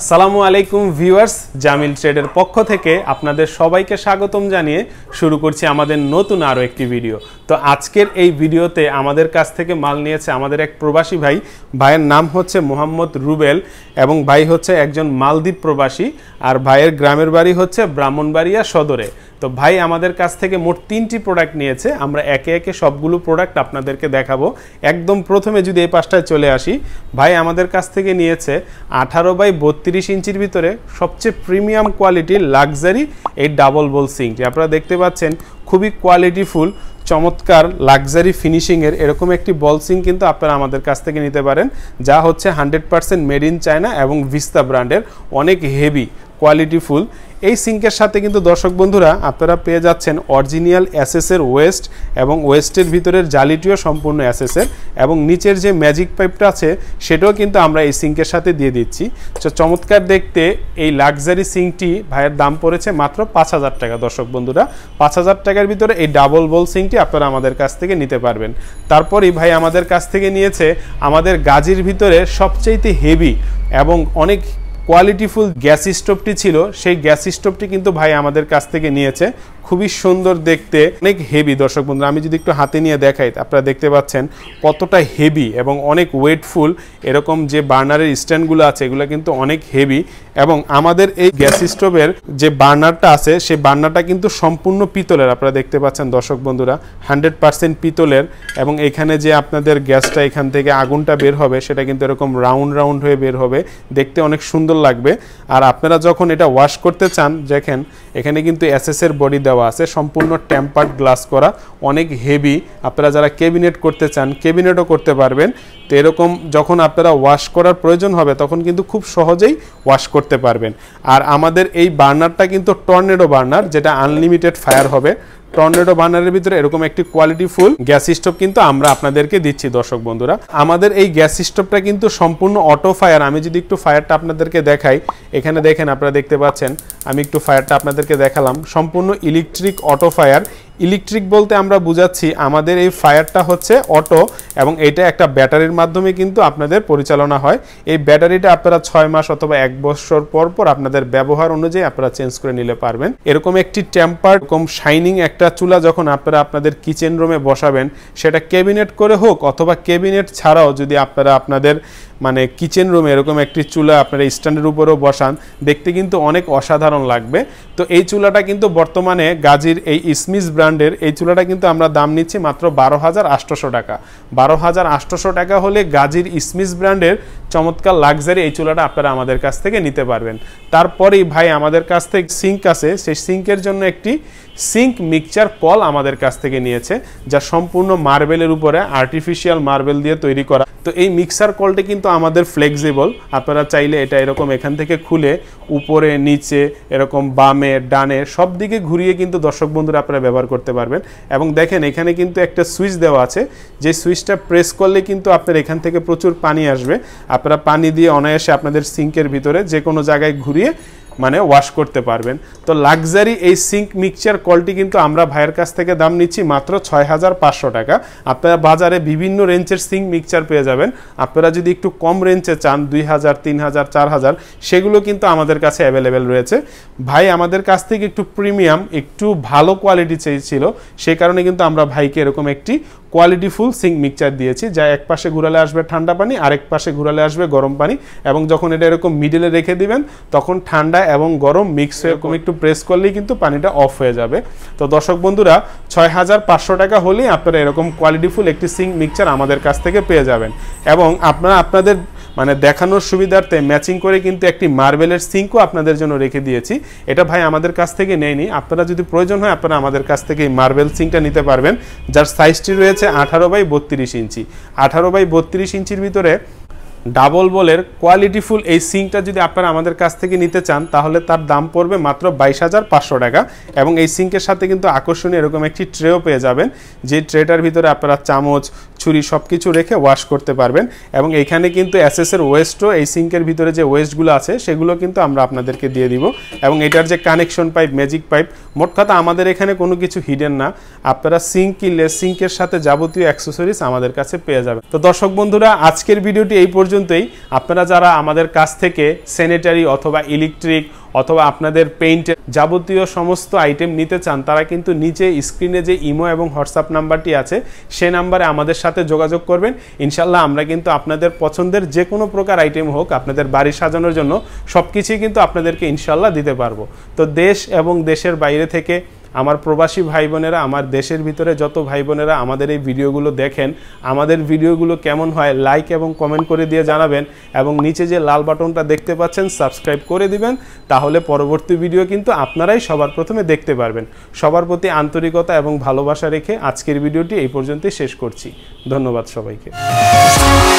আসসালামু আলাইকুম ভিউয়ার্স জামিল ট্রেডের পক্ষ থেকে আপনাদের সবাইকে স্বাগতম জানিয়ে শুরু করছি আমাদের নতুন আরও একটি ভিডিও তো আজকের এই ভিডিওতে আমাদের কাছ থেকে মাল নিয়েছে আমাদের এক প্রবাসী ভাই ভাইয়ের নাম হচ্ছে মোহাম্মদ রুবেল এবং ভাই হচ্ছে একজন মালদ্বীপ প্রবাসী আর ভাইয়ের গ্রামের বাড়ি হচ্ছে ব্রাহ্মণবাড়িয়া সদরে তো ভাই আমাদের কাছ থেকে মোট তিনটি প্রোডাক্ট নিয়েছে আমরা একে একে সবগুলো প্রোডাক্ট আপনাদেরকে দেখাবো একদম প্রথমে যদি এই পাশটায় চলে আসি ভাই আমাদের কাছ থেকে নিয়েছে আঠারো বাই বত্রিশ ইঞ্চির ভিতরে সবচেয়ে প্রিমিয়াম কোয়ালিটির লাক্সারি এই ডাবল বোল সিঙ্কটি আপনারা দেখতে পাচ্ছেন খুবই কোয়ালিটিফুল চমৎকার লাক্সারি ফিনিশিংয়ের এরকম একটি বল সিং কিন্তু আপনারা আমাদের কাছ থেকে নিতে পারেন যা হচ্ছে hundred percent made in China এবং ভিস্তা ব্র্যান্ডের অনেক হেভি কোয়ালিটিফুল এই সিঙ্কের সাথে কিন্তু দর্শক বন্ধুরা আপনারা পেয়ে যাচ্ছেন অরিজিনাল অ্যাসেসের ওয়েস্ট এবং ওয়েস্টের ভিতরের জালিটিও সম্পূর্ণ অ্যাসেসের এবং নিচের যে ম্যাজিক পাইপটা আছে সেটাও কিন্তু আমরা এই সিঙ্কের সাথে দিয়ে দিচ্ছি তো চমৎকার দেখতে এই লাক্সারি সিঙ্কটি ভাইয়ের দাম পড়েছে মাত্র পাঁচ হাজার টাকা দর্শক বন্ধুরা পাঁচ হাজার টাকার ভিতরে এই ডাবল বল সিঙ্কটি আপনারা আমাদের কাছ থেকে নিতে পারবেন তারপরেই ভাই আমাদের কাছ থেকে নিয়েছে আমাদের গাজির ভিতরে সবচেয়েতে হেভি এবং অনেক কোয়ালিটিফুল গ্যাস স্টোভটি ছিল সেই গ্যাস স্টোভটি কিন্তু ভাই আমাদের কাছ থেকে নিয়েছে খুবই সুন্দর দেখতে অনেক হেভি দর্শক বন্ধুরা আমি যদি একটু হাতে নিয়ে দেখাই আপনারা দেখতে পাচ্ছেন কতটা হেভি এবং অনেক ওয়েটফুল এরকম যে বার্নারের স্ট্যান্ডগুলো আছে এগুলো কিন্তু অনেক হেভি এবং আমাদের এই গ্যাস স্টোভের যে বার্নারটা আছে সেই বার্নারটা কিন্তু সম্পূর্ণ পিতলের আপনারা দেখতে পাচ্ছেন দর্শক বন্ধুরা হান্ড্রেড পার্সেন্ট পিতলের এবং এখানে যে আপনাদের গ্যাসটা এখান থেকে আগুনটা বের হবে সেটা কিন্তু এরকম রাউন্ড রাউন্ড হয়ে বের হবে দেখতে অনেক সুন্দর লাগবে আর আপনারা যখন এটা ওয়াশ করতে চান দেখেন এখানে কিন্তু এসএসের বডি দেওয়া আছে সম্পূর্ণ টেম্পার্ড গ্লাস করা অনেক হেভি আপনারা যারা কেবিনেট করতে চান কেবিনেটও করতে পারবেন তো এরকম যখন আপনারা ওয়াশ করার প্রয়োজন হবে তখন কিন্তু খুব সহজেই ওয়াশ করতে করতে পারবেন আর আমাদের এই বার্নারটা কিন্তু টর্নেডো বার্নার যেটা আনলিমিটেড ফায়ার হবে টর্নেডো বার্নারের ভিতরে এরকম একটি কোয়ালিটি ফুল গ্যাস স্টোভ কিন্তু আমরা আপনাদেরকে দিচ্ছি দর্শক বন্ধুরা আমাদের এই গ্যাস স্টোভটা কিন্তু সম্পূর্ণ অটো ফায়ার আমি যদি একটু ফায়ারটা আপনাদেরকে দেখাই এখানে দেখেন আপনারা দেখতে পাচ্ছেন আমি একটু ফায়ারটা আপনাদেরকে দেখালাম সম্পূর্ণ ইলেকট্রিক অটো ফায়ার ইলেকট্রিক বলতে আমরা বুঝাচ্ছি আমাদের এই ফায়ারটা হচ্ছে অটো এবং এটা একটা ব্যাটারির মাধ্যমে কিন্তু আপনাদের পরিচালনা হয় এই ব্যাটারিটা আপনারা ছয় মাস অথবা এক বছর পর পর আপনাদের ব্যবহার অনুযায়ী আপনারা চেঞ্জ করে নিলে পারবেন এরকম একটি টেম্পার এরকম শাইনিং একটা একটা চুলা যখন আপনারা আপনাদের কিচেন রুমে বসাবেন সেটা ক্যাবিনেট করে হোক অথবা ক্যাবিনেট ছাড়াও যদি আপনারা আপনাদের মানে কিচেন রুমে এরকম একটি চুলা আপনারা স্ট্যান্ডের উপরেও বসান দেখতে কিন্তু অনেক অসাধারণ লাগবে তো এই চুলাটা কিন্তু বর্তমানে গাজীর এই স্মিস ব্র্যান্ডের এই চুলাটা কিন্তু আমরা দাম নিচ্ছি মাত্র বারো হাজার আটশোশো টাকা বারো হাজার আটশোশো টাকা হলে গাজীর স্মিস ব্র্যান্ডের চমৎকার লাক্সারি এই চুলাটা আপনারা আমাদের কাছ থেকে নিতে পারবেন তারপরেই ভাই আমাদের কাছ থেকে সিঙ্ক আছে সেই সিঙ্কের জন্য একটি সিঙ্ক মিক্স পিকচার কল আমাদের কাছ থেকে নিয়েছে যা সম্পূর্ণ মার্বেলের উপরে আর্টিফিশিয়াল মার্বেল দিয়ে তৈরি করা তো এই মিক্সার কলটি কিন্তু আমাদের ফ্লেক্সিবল আপনারা চাইলে এটা এরকম এখান থেকে খুলে উপরে নিচে এরকম বামে ডানে সব দিকে ঘুরিয়ে কিন্তু দর্শক বন্ধুরা আপনারা ব্যবহার করতে পারবেন এবং দেখেন এখানে কিন্তু একটা সুইচ দেওয়া আছে যে সুইচটা প্রেস করলে কিন্তু আপনার এখান থেকে প্রচুর পানি আসবে আপনারা পানি দিয়ে অনায়াসে আপনাদের সিঙ্কের ভিতরে যে কোনো জায়গায় ঘুরিয়ে মানে ওয়াশ করতে পারবেন তো লাক্সারি এই সিঙ্ক মিক্সচার কলটি কিন্তু আমরা ভাইয়ের কাছ থেকে দাম নিচ্ছি মাত্র ছয় হাজার পাঁচশো টাকা আপনারা বাজারে বিভিন্ন রেঞ্জের সিঙ্ক মিক্সচার পেয়ে যাবেন আপনারা যদি একটু কম রেঞ্জে চান দুই হাজার তিন হাজার চার হাজার সেগুলো কিন্তু আমাদের কাছে অ্যাভেলেবেল রয়েছে ভাই আমাদের কাছ থেকে একটু প্রিমিয়াম একটু ভালো কোয়ালিটি চেয়েছিল সে কারণে কিন্তু আমরা ভাইকে এরকম একটি কোয়ালিটিফুল সিঙ্ক মিক্সচার দিয়েছি যা এক পাশে ঘুরালে আসবে ঠান্ডা পানি আরেক পাশে ঘুরালে আসবে গরম পানি এবং যখন এটা এরকম মিডিলে রেখে দিবেন তখন ঠান্ডা এবং গরম মিক্স হয়ে একটু প্রেস করলেই কিন্তু পানিটা অফ হয়ে যাবে তো দর্শক বন্ধুরা ছয় হাজার পাঁচশো টাকা হলেই আপনারা এরকম কোয়ালিটিফুল একটি সিঙ্ক মিক্সচার আমাদের কাছ থেকে পেয়ে যাবেন এবং আপনারা আপনাদের মানে দেখানোর সুবিধার্থে ম্যাচিং করে কিন্তু একটি মার্বেলের সিঙ্কও আপনাদের জন্য রেখে দিয়েছি এটা ভাই আমাদের কাছ থেকে নেয়নি আপনারা যদি প্রয়োজন হয় আপনারা আমাদের কাছ থেকে এই মার্বেল সিঙ্কটা নিতে পারবেন যার সাইজটি রয়েছে আঠারো বাই বত্রিশ ইঞ্চি আঠারো বাই বত্রিশ ইঞ্চির ভিতরে ডাবল বলের কোয়ালিটিফুল এই সিঙ্কটা যদি আপনারা আমাদের কাছ থেকে নিতে চান তাহলে তার দাম পড়বে মাত্র বাইশ হাজার পাঁচশো টাকা এবং এই সিঙ্কের সাথে কিন্তু আকর্ষণীয় এরকম একটি ট্রেও পেয়ে যাবেন যে ট্রেটার ভিতরে আপনারা চামচ ছুরি সব কিছু রেখে ওয়াশ করতে পারবেন এবং এখানে কিন্তু অ্যাসেসের ওয়েস্টও এই সিঙ্কের ভিতরে যে ওয়েস্টগুলো আছে সেগুলো কিন্তু আমরা আপনাদেরকে দিয়ে দিব এবং এটার যে কানেকশন পাইপ ম্যাজিক পাইপ মোট কথা আমাদের এখানে কোনো কিছু হিডেন না আপনারা সিঙ্ক কিনলে সিঙ্কের সাথে যাবতীয় অ্যাক্সেসরিজ আমাদের কাছে পেয়ে যাবেন তো দর্শক বন্ধুরা আজকের ভিডিওটি এই পর্যন্ত পর্যন্তই আপনারা যারা আমাদের কাছ থেকে স্যানিটারি অথবা ইলেকট্রিক অথবা আপনাদের পেইন্টের যাবতীয় সমস্ত আইটেম নিতে চান তারা কিন্তু নিচে স্ক্রিনে যে ইমো এবং হোয়াটসঅ্যাপ নাম্বারটি আছে সে নাম্বারে আমাদের সাথে যোগাযোগ করবেন ইনশাল্লাহ আমরা কিন্তু আপনাদের পছন্দের যে কোনো প্রকার আইটেম হোক আপনাদের বাড়ি সাজানোর জন্য সব কিছুই কিন্তু আপনাদেরকে ইনশাল্লাহ দিতে পারবো তো দেশ এবং দেশের বাইরে থেকে আমার প্রবাসী ভাই বোনেরা আমার দেশের ভিতরে যত ভাই বোনেরা আমাদের এই ভিডিওগুলো দেখেন আমাদের ভিডিওগুলো কেমন হয় লাইক এবং কমেন্ট করে দিয়ে জানাবেন এবং নিচে যে লাল বাটনটা দেখতে পাচ্ছেন সাবস্ক্রাইব করে দিবেন তাহলে পরবর্তী ভিডিও কিন্তু আপনারাই সবার প্রথমে দেখতে পারবেন সবার প্রতি আন্তরিকতা এবং ভালোবাসা রেখে আজকের ভিডিওটি এই পর্যন্তই শেষ করছি ধন্যবাদ সবাইকে